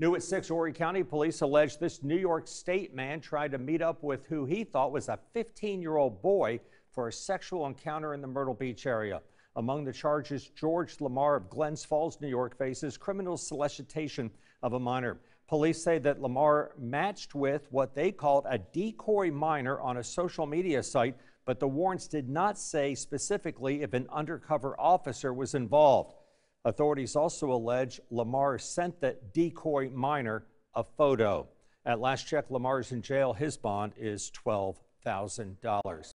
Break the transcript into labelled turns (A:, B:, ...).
A: New at 6, Horry County police allege this New York State man tried to meet up with who he thought was a 15 year old boy for a sexual encounter in the Myrtle Beach area. Among the charges, George Lamar of Glens Falls, New York, faces criminal solicitation of a minor. Police say that Lamar matched with what they called a decoy minor on a social media site, but the warrants did not say specifically if an undercover officer was involved. Authorities also allege Lamar sent that decoy miner a photo. At last check, Lamar's in jail. His bond is $12,000.